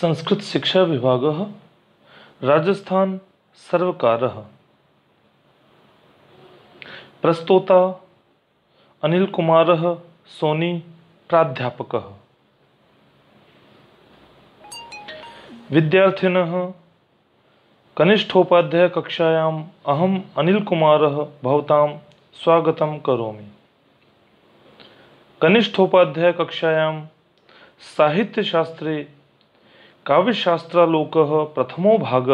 संस्कृत शिक्षा विभाग राजस्थान सर्वकार प्रस्तोता अनिल कुमार सोनी प्राध्यापक प्राध्यापकः विद्यार्थिनः कनिष्ठोपाध्यायकक्षायाम् अहम् अनिलकुमारः भवतां स्वागतं करोमि कनिष्ठोपाध्यायकक्षायां साहित्यशास्त्रे काव्यशास्त्रालोकः प्रथमो भाग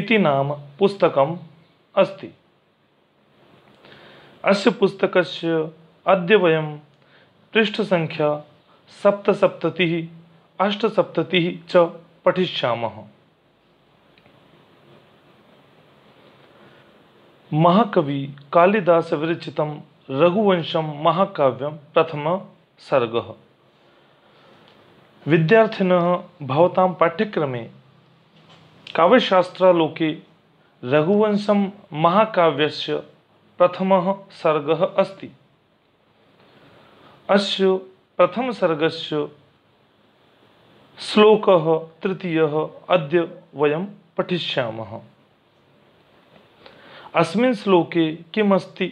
इति नाम पुस्तकम् अस्ति अस्य अद्य वयं पृष्ठसङ्ख्या सप्तसप्ततिः अष्टसप्ततिः च पठिष्यामः महाकवि कालिदासविरचितं रघुवंशं महाकाव्यं प्रथमः सर्गः विद्यार्थिन भवतां पाठ्यक्रमे काव्यशास्त्रालोके रघुवंशं महाकाव्यस्य प्रथमः सर्गः अस्ति अस्य प्रथमसर्गस्य श्लोकः तृतीयः अद्य वयं पठिष्यामः अस्मिन् श्लोके किमस्ति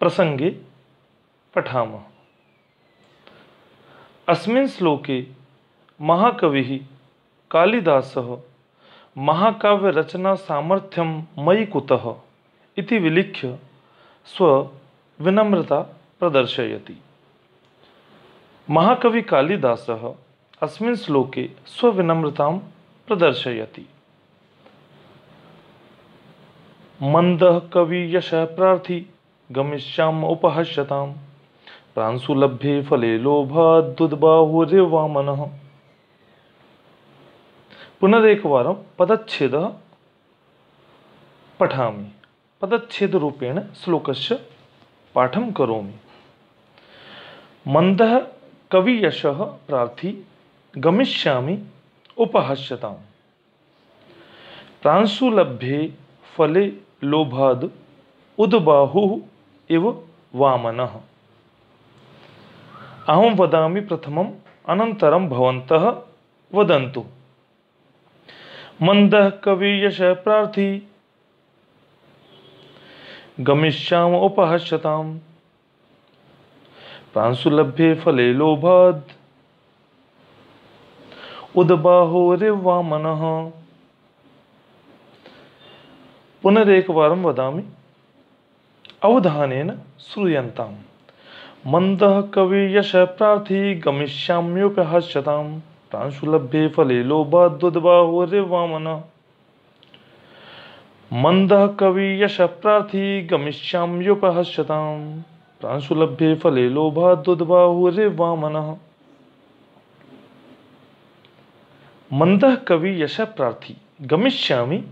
प्रसंगे पठामः अस्मिन् श्लोके महाकविः महाकाव्यरचना महाकाव्यरचनासामर्थ्यं मयि कुतः इति विलिख्य महाकवि प्रदर्शयति महाकविकालिदासः अस्मिन् श्लोके स्वविनम्रतां प्रदर्शयति कवि यश प्रार्थी गमिष्याम् उपहस्यताम् प्रांशु लभ्ये फले लोभादुद्बाहुर्वामनः पुनरेकवारं पदच्छेदः पठामि पदच्छेदरूपेण श्लोकस्य पाठं करोमि मन्दः कवियशः प्रार्थी गमिष्यामि प्रांशु लभ्ये फले लोभाद् उद्बाहुः इव वामनः अहम वदामि प्रथमम् अनन्तरं भवन्तः मंद कवि यश प्राथी गमिष्याम उपहस्यताम् प्रांशुलभ्ये फले लोभाद लोभद् मन पुनरेक वदा अवधान श्रूयन्ताम् मन्दः कवियशः प्रार्थी गमिष्याम्युपहस्यतां प्रांशुलभ्ये फले लोभद्वद्बाहुर्वामनः मन्दः कवियशः प्रार्थी गमिष्याम्युपहस्यतां प्रांशुलभ्ये फले लोभाद्वद्बाहुर्वामनः मंद कवि यश प्रार्थी गमिष्यामि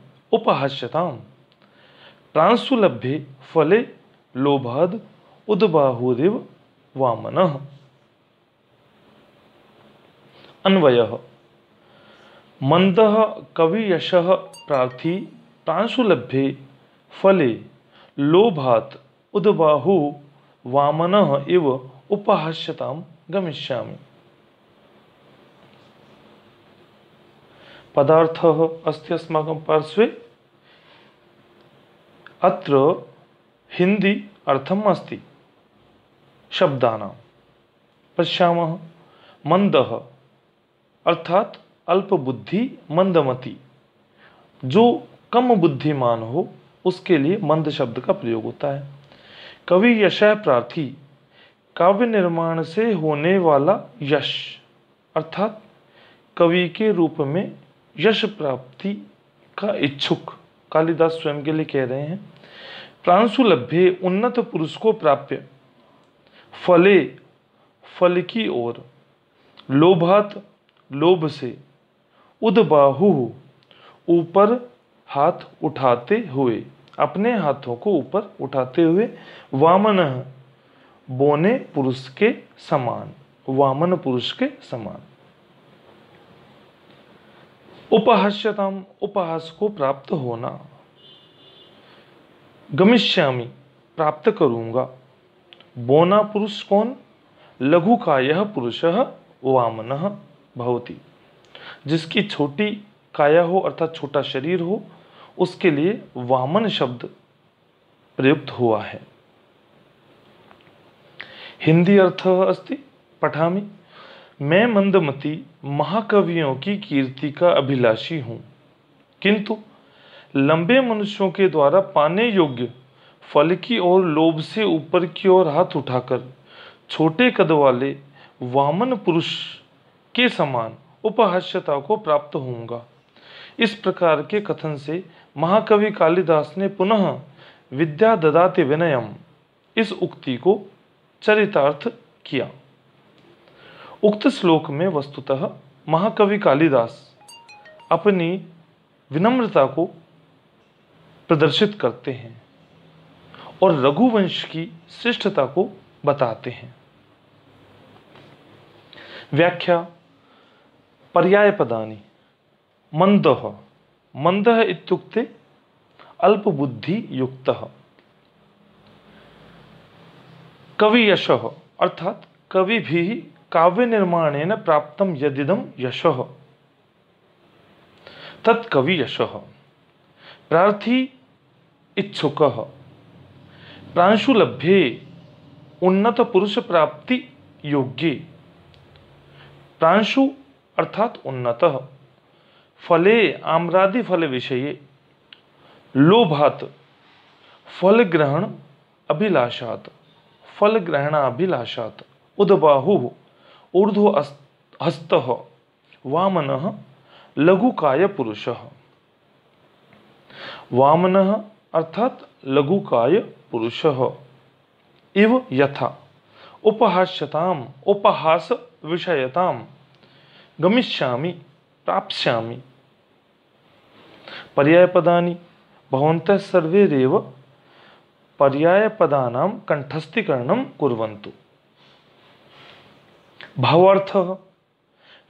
उपहास्यताम प्रांशुलभ्ये फले लोभाद उदबाहुरिव वामन अन्वय मंद कवियश प्राथी प्रार्थी तांसुलभ्ये फले लोभात उदबाहु वामन इव उपहास्यता गमिष्या पदार्थ अस्त अस्माक पार्श्वे अत्र हिंदी अर्थम अस्ट शब्दानां पशा मंद अर्थात अल्पबुद्धि मंदमति जो कम बुद्धिमान हो उसके लिए मंद शब्द का प्रयोग होता है कवि यशय प्रार्थी काव्य निर्माण से होने वाला यश अर्थात कवि के रूप में यश प्राप्ति का इच्छुक कालिदास स्वयं के लिए कह रहे हैं प्रांशुलभ्य उन्नत पुरुष को प्राप्य फले फल की ओर लोभात लोभ से उदबाहु ऊपर हाथ उठाते हुए अपने हाथों को ऊपर उठाते हुए वामन बोने पुरुष के समान वामन पुरुष के समान उपहास्यतम उपहास को प्राप्त होना गमिष्यामी प्राप्त करूंगा बोना पुरुष कौन लघु का यह पुरुष वामन भवती जिसकी छोटी काया हो अर्थात छोटा शरीर हो उसके लिए वामन शब्द प्रयुक्त हुआ है हिंदी अर्थ अस्ति पठामी मैं मंदमती महाकवियों की कीर्ति का अभिलाषी हूं किंतु लंबे मनुष्यों के द्वारा पाने योग्य फल की ओर लोभ से ऊपर की ओर हाथ उठाकर छोटे कद वाले वामन पुरुष के समान उपहास्यता को प्राप्त होऊंगा इस प्रकार के कथन से महाकवि कालिदास ने पुनः विद्या ददाति विनयम इस उक्ति को चरितार्थ किया उक्त श्लोक में वस्तुतः महाकवि कालिदास अपनी विनम्रता को प्रदर्शित करते हैं और रघुवंश की श्रेष्ठता को बताते हैं व्याख्या पर्याय पदानी मंद मंद इत्युक्ते अल्पबुद्धि युक्त कवि यश अर्थात कवि भी काव्य निर्माण प्राप्त यदिदम यश तत्कश यश प्रार्थी इच्छुक प्रांशुलभ्ये उन्नत पुरुष प्राप्ति योग्य प्रांशु अर्थात उन्नत फले आम्रादि फल विषय लोभात फल ग्रहण अभिलाषात फल ग्रहण अभिलाषात उदबाहु ऊर्ध हस्त वामन लघुकाय पुरुष वामन अर्थात लघुकाय पुरुष इव यथा उपहास्यताम उपहास विषयताम गमिष्यामि प्राप्स्यामि पर्याय पदानि भवन्तः सर्वे रेव पर्याय पदानां कण्ठस्थीकरणं कुर्वन्तु भावार्थः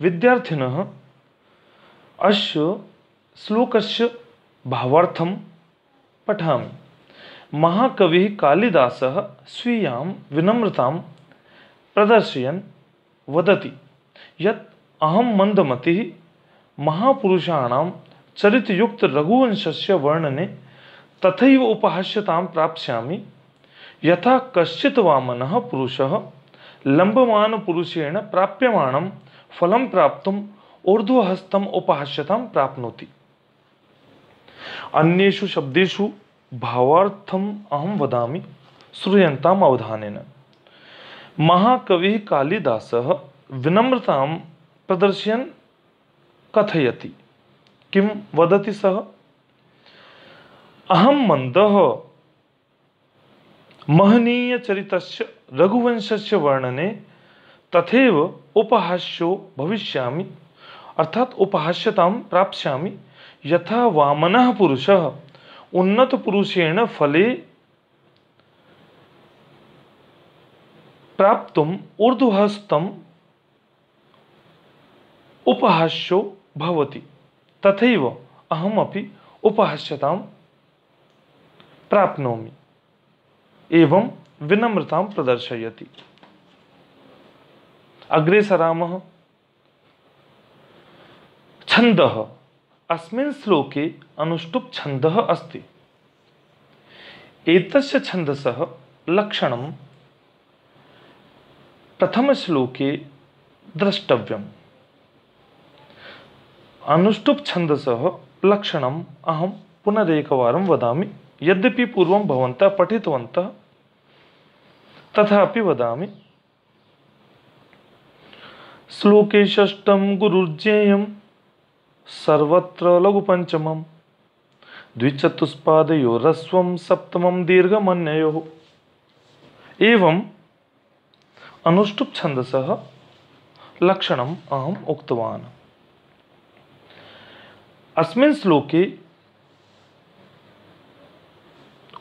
विद्यार्थिनः अस्य श्लोकस्य भावार्थं पठामि महाकविः कालिदासः स्वीयां विनम्रतां प्रदर्शयन् वदति यत् अहं मन्दमतिः महापुरुषाणां से वर्णने तथा उपहास्यतां प्राप्स्यामि यथा कश्चित् वामनः पुरुषः लम्बमानपुरुषेण प्राप्यमाणं फलं प्राप्तुम् ऊर्ध्वहस्तम् उपहास्यतां प्राप्नोति अन्येषु शब्देषु भावार्थम अहम वदामि श्रूयन्ताम् अवधानेन कालिदास विनम्रता प्रदर्शय प्रदर्शयन् कथयति किं वदति अहम मंद मन्दः महनीयचरितस्य रघुवंशस्य वर्णने तथैव उपहास्यो भविष्यामि अर्थात उपहास्यतां प्राप्स्यामि यथा वामनः पुरुषः उन्नत पुरुषेण फले प्राप्त ऊर्ध्वस्तम उपहास्यो भवति तथैव अभी उपहास्यता प्राप्नोमि एवं विनम्रता प्रदर्शयति अग्रेसरा छंद अस्मिन् श्लोके अनुष्टुप् छन्दः अस्ति एतस्य छन्दसः लक्षणं प्रथमश्लोके द्रष्टव्यम् अनुष्टुप् छन्दसः लक्षणम् अहं पुनरेकवारं वदामि यद्यपि पूर्वं भवन्तः पठितवन्तः तथापि वदामि श्लोके षष्ठं गुरुर्जेयम् सर्वत्र लघुपञ्चमं द्विचतुष्पादयो रस्वं सप्तमं दीर्घमन्ययोः एवम् अनुष्टुप् छन्दसः लक्षणम् अहम् उक्तवान् अस्मिन् श्लोके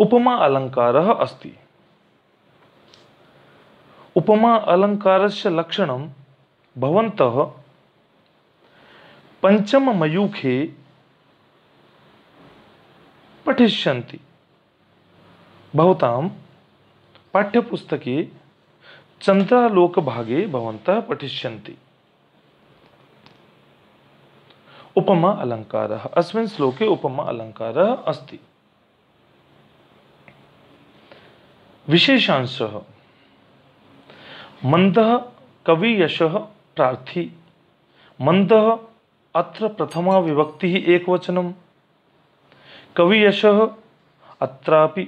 उपमा अलंकार अस्ति उपमा अलङ्कारस्य लक्षणं भवन्तः पंचम मयूखे पठिष्यन्ति भवतां पाठ्यपुस्तके चन्द्रालोकभागे भवन्तः पठिष्यन्ति उपमा अलंकार अस्मिन् श्लोके उपमा अलंकार अस्ति मंद मन्दः कवियशः प्रार्थी मंद अत्र प्रथमा विभक्ति एक वचनम कवि यश अत्रापि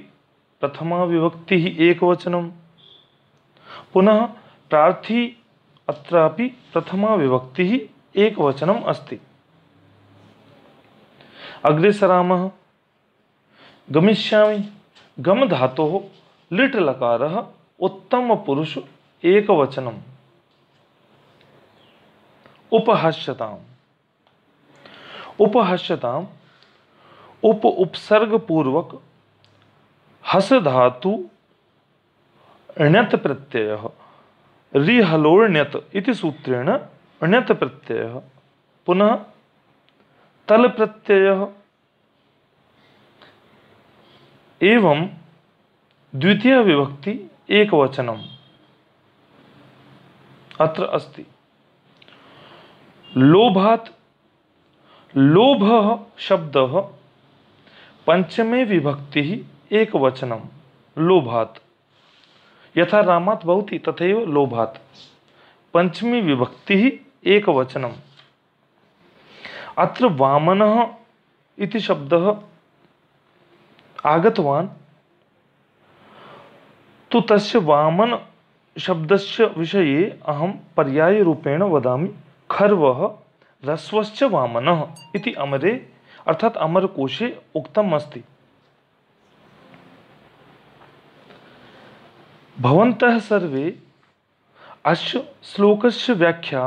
प्रथमा विभक्ति एक वचनम पुनः प्रार्थी अत्रापि प्रथमा विभक्ति एक वचनम अस्ति अग्रे सराम गमिष्यामि गम धातो धातोः लिट् लकारः उत्तमपुरुष एकवचनम् उपहास्यताम् उपहस्यता उप उपसर्ग पूर्वक हस धातु ण्यत प्रत्यय रिहलोण्यत इति सूत्रेण ण्यत प्रत्यय पुनः तल प्रत्यय एवं द्वितीय विभक्ति एकवचनम अत्र अस्ति लोभात लोभ शब्द पंचमे विभक्ति एक एकवचनं लोभात यथा रामात बहुत ही तथैव लोभात पंचमी विभक्ति एक एकवचनम् अत्र वामन इति शब्दः आगतवान् तु तस्य वामन शब्दस्य विषये पर्याय रूपेण वदामि खर्वः ह्रस्वश्च वामन इति अमरे अर्थात् अमरकोशे उक्तम् अस्ति भवन्तः सर्वे अस्य श्लोकस्य व्याख्या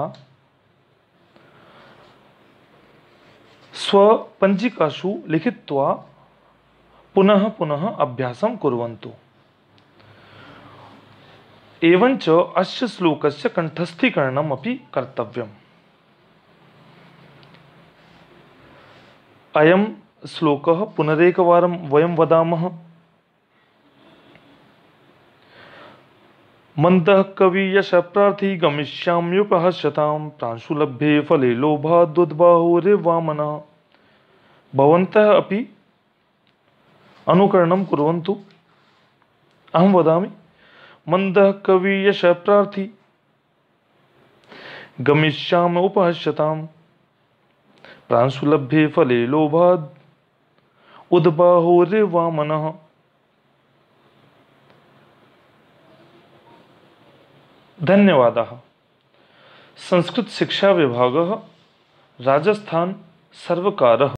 स्वपञ्जिकासु लिखित्वा पुनः पुनः अभ्यासं कुर्वन्तु एवञ्च अस्य श्लोकस्य कण्ठस्थीकरणमपि कर्तव्यम् अयम अयं श्लोकः पुनरेकवारं वयं वदामः मन्तः प्राथी गमिष्याम्युपहस्यतां प्रांशुलभ्ये फले लोभाद्वद्बाहोरे वामनः भवन्तः अपि अहम वादा मंद वदामि मन्दः कवीयशप्रार्थी गमिष्याम उपहस्यताम् प्रांशुलभ्ये फले धन्यवाद संस्कृत शिक्षा विभाग राजस्थान सर्वकार